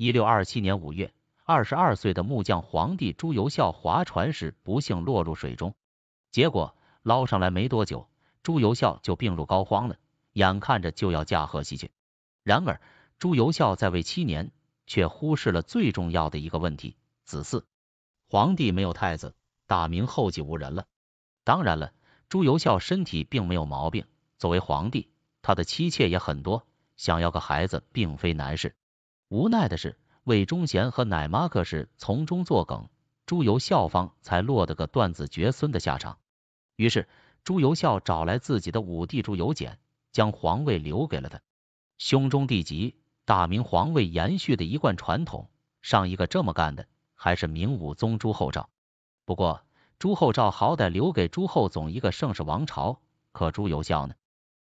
一六二七年五月，二十二岁的木匠皇帝朱由校划船时不幸落入水中，结果捞上来没多久，朱由校就病入膏肓了，眼看着就要驾鹤西去。然而，朱由校在位七年，却忽视了最重要的一个问题——子嗣。皇帝没有太子，大明后继无人了。当然了，朱由校身体并没有毛病，作为皇帝，他的妻妾也很多，想要个孩子并非难事。无奈的是，魏忠贤和奶妈可是从中作梗，朱由校方才落得个断子绝孙的下场。于是，朱由校找来自己的五弟朱由检，将皇位留给了他。兄终弟及，大明皇位延续的一贯传统。上一个这么干的，还是明武宗朱厚照。不过，朱厚照好歹留给朱厚总一个盛世王朝。可朱由校呢？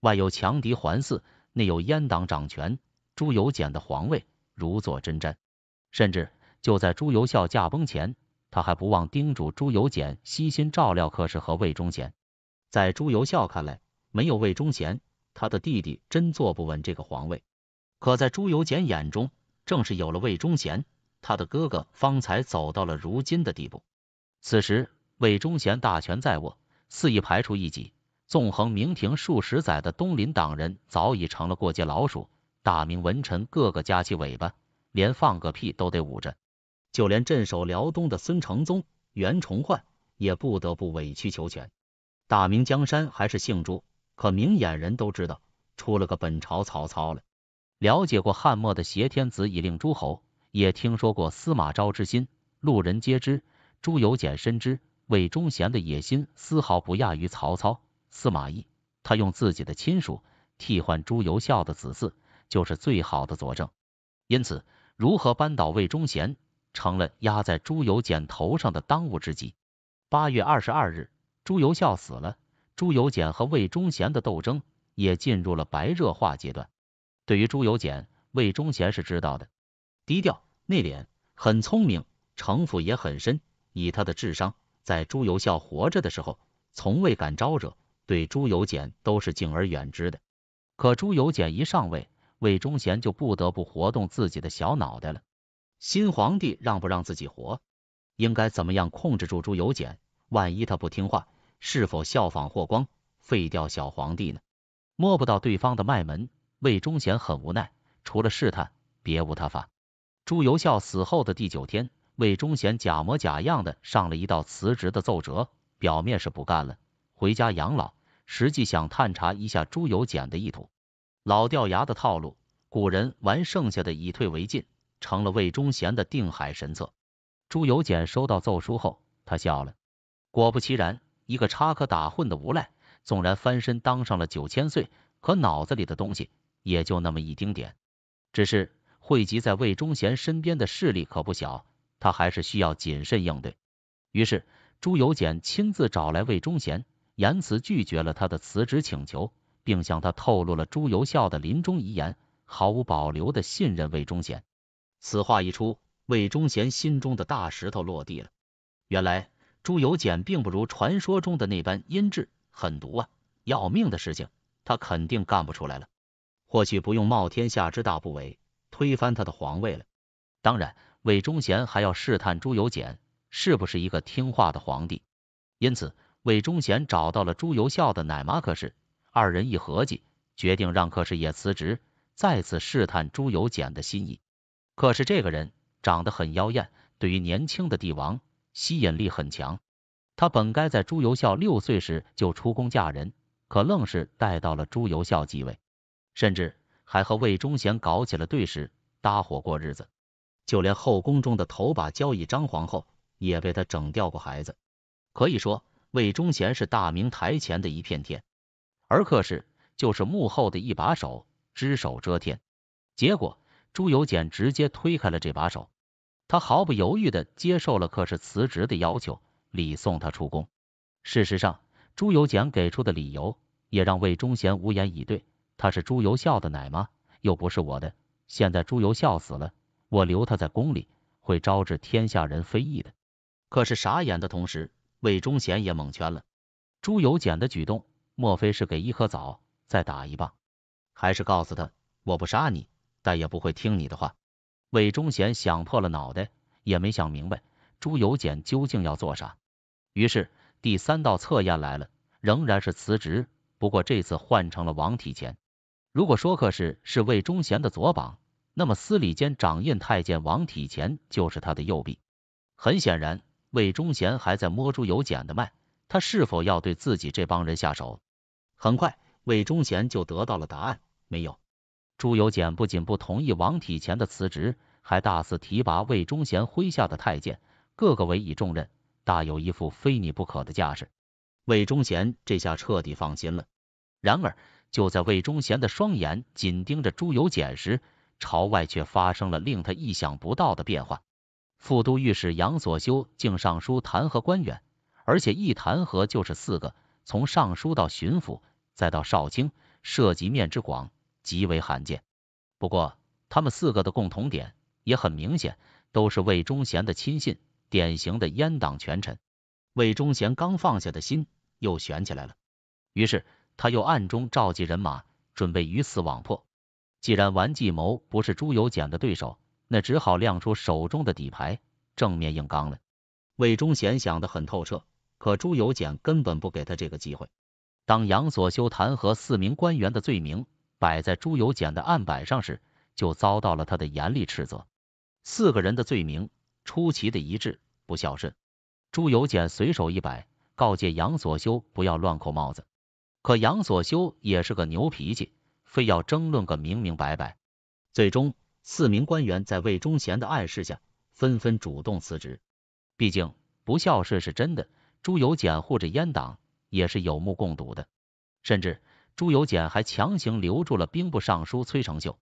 外有强敌环伺，内有阉党掌权，朱由检的皇位。如坐针毡，甚至就在朱由校驾崩前，他还不忘叮嘱朱由检悉心照料可氏和魏忠贤。在朱由校看来，没有魏忠贤，他的弟弟真坐不稳这个皇位。可在朱由检眼中，正是有了魏忠贤，他的哥哥方才走到了如今的地步。此时，魏忠贤大权在握，肆意排除异己，纵横明廷数十载的东林党人早已成了过街老鼠。大明文臣个个夹起尾巴，连放个屁都得捂着。就连镇守辽东的孙承宗、袁崇焕也不得不委曲求全。大明江山还是姓朱，可明眼人都知道，出了个本朝曹操了。了解过汉末的挟天子以令诸侯，也听说过司马昭之心，路人皆知。朱由检深知魏忠贤的野心丝毫不亚于曹操、司马懿，他用自己的亲属替换朱由校的子嗣。就是最好的佐证。因此，如何扳倒魏忠贤，成了压在朱由检头上的当务之急。八月二十二日，朱由校死了，朱由检和魏忠贤的斗争也进入了白热化阶段。对于朱由检，魏忠贤是知道的：低调、内敛、很聪明，城府也很深。以他的智商，在朱由校活着的时候，从未敢招惹，对朱由检都是敬而远之的。可朱由检一上位，魏忠贤就不得不活动自己的小脑袋了。新皇帝让不让自己活？应该怎么样控制住朱由检？万一他不听话，是否效仿霍光废掉小皇帝呢？摸不到对方的脉门，魏忠贤很无奈，除了试探，别无他法。朱由校死后的第九天，魏忠贤假模假样的上了一道辞职的奏折，表面是不干了，回家养老，实际想探查一下朱由检的意图。老掉牙的套路，古人玩剩下的以退为进，成了魏忠贤的定海神策。朱由检收到奏书后，他笑了。果不其然，一个插科打诨的无赖，纵然翻身当上了九千岁，可脑子里的东西也就那么一丁点。只是汇集在魏忠贤身边的势力可不小，他还是需要谨慎应对。于是，朱由检亲自找来魏忠贤，严辞拒绝了他的辞职请求。并向他透露了朱由校的临终遗言，毫无保留的信任魏忠贤。此话一出，魏忠贤心中的大石头落地了。原来朱由检并不如传说中的那般阴质狠毒啊！要命的事情他肯定干不出来了，或许不用冒天下之大不韪推翻他的皇位了。当然，魏忠贤还要试探朱由检是不是一个听话的皇帝，因此魏忠贤找到了朱由校的奶妈，可是。二人一合计，决定让柯氏也辞职，再次试探朱由检的心意。可是这个人长得很妖艳，对于年轻的帝王吸引力很强。他本该在朱由校六岁时就出宫嫁人，可愣是带到了朱由校继位，甚至还和魏忠贤搞起了对食，搭伙过日子。就连后宫中的头把交椅张皇后也被他整掉过孩子。可以说，魏忠贤是大明台前的一片天。而客氏就是幕后的一把手，只手遮天。结果朱由检直接推开了这把手，他毫不犹豫的接受了客氏辞职的要求，礼送他出宫。事实上，朱由检给出的理由也让魏忠贤无言以对。他是朱由校的奶妈，又不是我的。现在朱由校死了，我留他在宫里，会招致天下人非议的。可是傻眼的同时，魏忠贤也蒙圈了。朱由检的举动。莫非是给一颗枣再打一棒，还是告诉他我不杀你，但也不会听你的话？魏忠贤想破了脑袋也没想明白朱由检究竟要做啥。于是第三道测验来了，仍然是辞职，不过这次换成了王体乾。如果说客氏是魏忠贤的左膀，那么司礼监掌印太监王体乾就是他的右臂。很显然，魏忠贤还在摸朱由检的脉，他是否要对自己这帮人下手？很快，魏忠贤就得到了答案，没有。朱由检不仅不同意王体乾的辞职，还大肆提拔魏忠贤麾下的太监，个个委以重任，大有一副非你不可的架势。魏忠贤这下彻底放心了。然而，就在魏忠贤的双眼紧盯着朱由检时，朝外却发生了令他意想不到的变化。副都御史杨所修竟上书弹劾官员，而且一弹劾就是四个。从尚书到巡抚，再到少卿，涉及面之广，极为罕见。不过，他们四个的共同点也很明显，都是魏忠贤的亲信，典型的阉党权臣。魏忠贤刚放下的心又悬起来了，于是他又暗中召集人马，准备鱼死网破。既然玩计谋不是朱由检的对手，那只好亮出手中的底牌，正面硬刚了。魏忠贤想得很透彻。可朱由检根本不给他这个机会。当杨所修弹劾四名官员的罪名摆在朱由检的案板上时，就遭到了他的严厉斥责。四个人的罪名出奇的一致，不孝顺。朱由检随手一摆，告诫杨所修不要乱扣帽子。可杨所修也是个牛脾气，非要争论个明明白白。最终，四名官员在魏忠贤的暗示下，纷纷主动辞职。毕竟，不孝顺是真的。朱由检护着阉党也是有目共睹的，甚至朱由检还强行留住了兵部尚书崔成秀。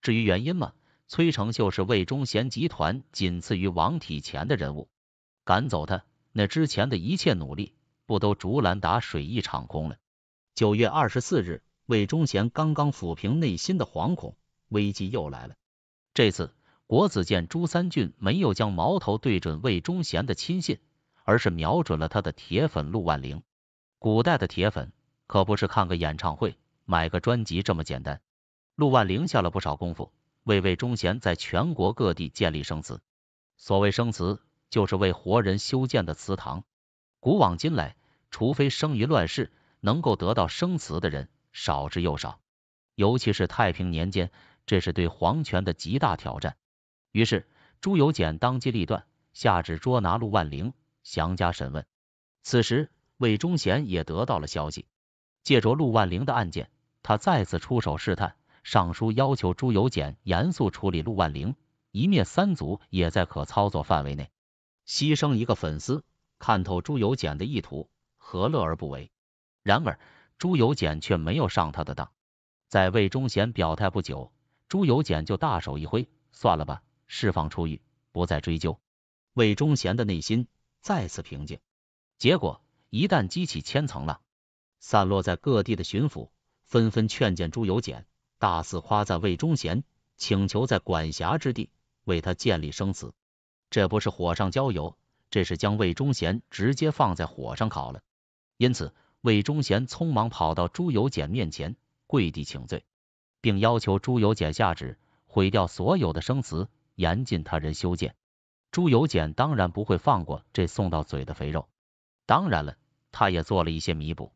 至于原因嘛，崔成秀是魏忠贤集团仅次于王体前的人物，赶走他，那之前的一切努力不都竹篮打水一场空了？九月二十四日，魏忠贤刚刚抚平内心的惶恐，危机又来了。这次国子监朱三俊没有将矛头对准魏忠贤的亲信。而是瞄准了他的铁粉陆万灵。古代的铁粉可不是看个演唱会、买个专辑这么简单。陆万灵下了不少功夫，为魏忠贤在全国各地建立生祠。所谓生祠，就是为活人修建的祠堂。古往今来，除非生于乱世，能够得到生祠的人少之又少。尤其是太平年间，这是对皇权的极大挑战。于是朱由检当机立断，下旨捉拿陆万灵。详加审问。此时，魏忠贤也得到了消息，借着陆万灵的案件，他再次出手试探，上书要求朱由检严肃处理陆万灵，一灭三族也在可操作范围内。牺牲一个粉丝，看透朱由检的意图，何乐而不为？然而，朱由检却没有上他的当。在魏忠贤表态不久，朱由检就大手一挥，算了吧，释放出狱，不再追究。魏忠贤的内心。再次平静。结果，一旦激起千层浪，散落在各地的巡抚纷纷劝谏朱由检，大肆夸赞魏忠贤，请求在管辖之地为他建立生祠。这不是火上浇油，这是将魏忠贤直接放在火上烤了。因此，魏忠贤匆忙跑到朱由检面前，跪地请罪，并要求朱由检下旨毁掉所有的生祠，严禁他人修建。朱由检当然不会放过这送到嘴的肥肉，当然了，他也做了一些弥补，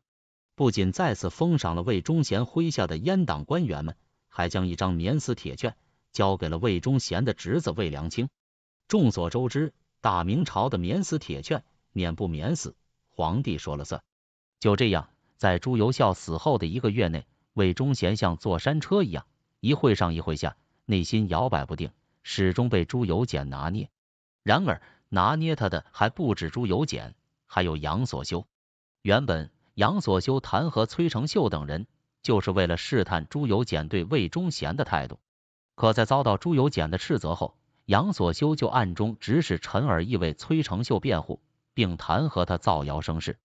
不仅再次封赏了魏忠贤麾下的阉党官员们，还将一张免死铁券交给了魏忠贤的侄子魏良卿。众所周知，大明朝的免死铁券免不免死，皇帝说了算。就这样，在朱由校死后的一个月内，魏忠贤像坐山车一样，一会上一会下，内心摇摆不定，始终被朱由检拿捏。然而，拿捏他的还不止朱由检，还有杨所修。原本，杨所修弹劾崔成秀等人，就是为了试探朱由检对魏忠贤的态度。可在遭到朱由检的斥责后，杨所修就暗中指使陈尔义为崔成秀辩护，并弹劾他造谣生事。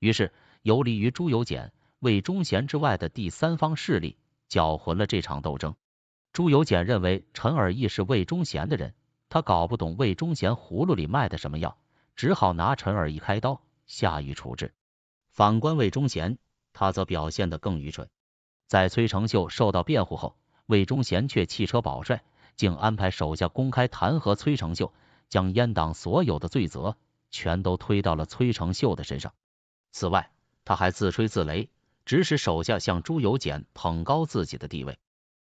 于是，游离于朱由检、魏忠贤之外的第三方势力搅浑了这场斗争。朱由检认为陈尔义是魏忠贤的人。他搞不懂魏忠贤葫芦里卖的什么药，只好拿陈耳一开刀，下狱处置。反观魏忠贤，他则表现得更愚蠢。在崔成秀受到辩护后，魏忠贤却弃车保帅，竟安排手下公开弹劾崔成秀，将阉党所有的罪责全都推到了崔成秀的身上。此外，他还自吹自擂，指使手下向朱由检捧高自己的地位。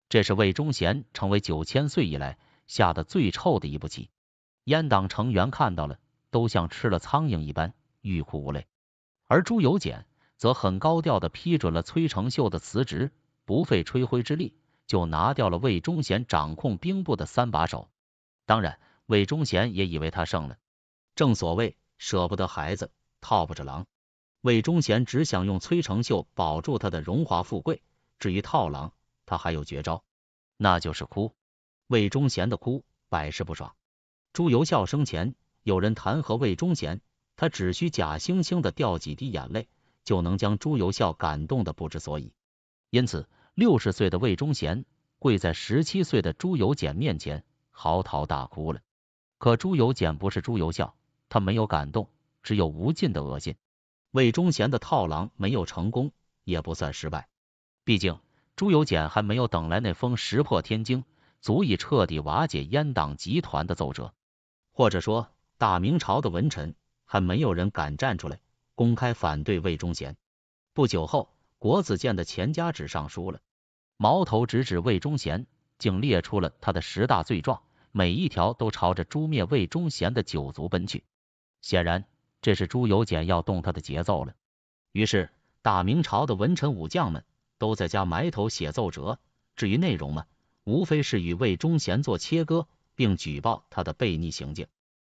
这是魏忠贤成为九千岁以来。下的最臭的一步棋，阉党成员看到了，都像吃了苍蝇一般，欲哭无泪。而朱由检则很高调的批准了崔成秀的辞职，不费吹灰之力就拿掉了魏忠贤掌控兵部的三把手。当然，魏忠贤也以为他胜了。正所谓舍不得孩子套不着狼，魏忠贤只想用崔成秀保住他的荣华富贵，至于套狼，他还有绝招，那就是哭。魏忠贤的哭百试不爽。朱由校生前有人弹劾魏忠贤，他只需假惺惺的掉几滴眼泪，就能将朱由校感动的不知所以。因此，六十岁的魏忠贤跪在十七岁的朱由检面前嚎啕大哭了。可朱由检不是朱由校，他没有感动，只有无尽的恶心。魏忠贤的套狼没有成功，也不算失败，毕竟朱由检还没有等来那封石破天惊。足以彻底瓦解阉党集团的奏折，或者说，大明朝的文臣还没有人敢站出来公开反对魏忠贤。不久后，国子监的钱家旨上书了，矛头直指魏忠贤，竟列出了他的十大罪状，每一条都朝着诛灭魏忠贤的九族奔去。显然，这是朱由检要动他的节奏了。于是，大明朝的文臣武将们都在家埋头写奏折，至于内容嘛，无非是与魏忠贤做切割，并举报他的背逆行径。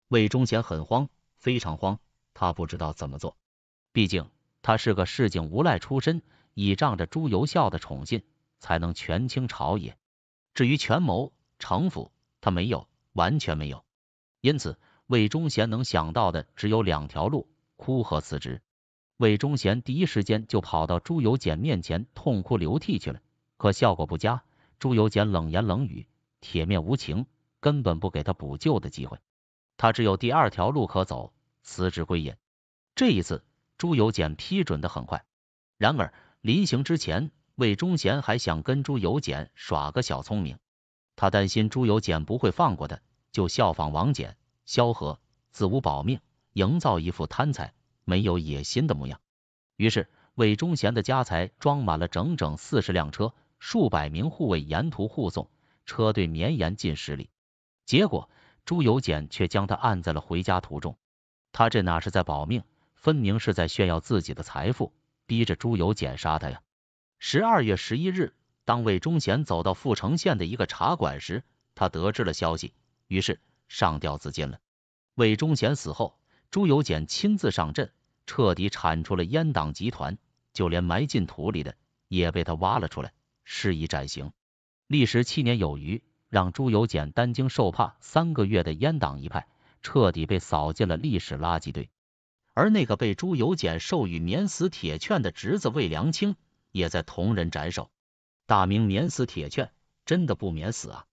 魏忠贤很慌，非常慌，他不知道怎么做。毕竟他是个市井无赖出身，倚仗着朱由校的宠信才能权倾朝野。至于权谋、城府，他没有，完全没有。因此，魏忠贤能想到的只有两条路：哭和辞职。魏忠贤第一时间就跑到朱由检面前痛哭流涕去了，可效果不佳。朱由检冷言冷语，铁面无情，根本不给他补救的机会。他只有第二条路可走，辞职归隐。这一次，朱由检批准的很快。然而，临行之前，魏忠贤还想跟朱由检耍个小聪明。他担心朱由检不会放过他，就效仿王翦、萧何，自无保命，营造一副贪财没有野心的模样。于是，魏忠贤的家财装满了整整四十辆车。数百名护卫沿途护送，车队绵延近十里。结果朱由检却将他按在了回家途中。他这哪是在保命，分明是在炫耀自己的财富，逼着朱由检杀他呀！十二月十一日，当魏忠贤走到阜城县的一个茶馆时，他得知了消息，于是上吊自尽了。魏忠贤死后，朱由检亲自上阵，彻底铲除了阉党集团，就连埋进土里的也被他挖了出来。示以斩刑，历时七年有余，让朱由检担惊受怕三个月的阉党一派，彻底被扫进了历史垃圾堆。而那个被朱由检授予免死铁券的侄子魏良清，也在同仁斩首。大明免死铁券，真的不免死啊！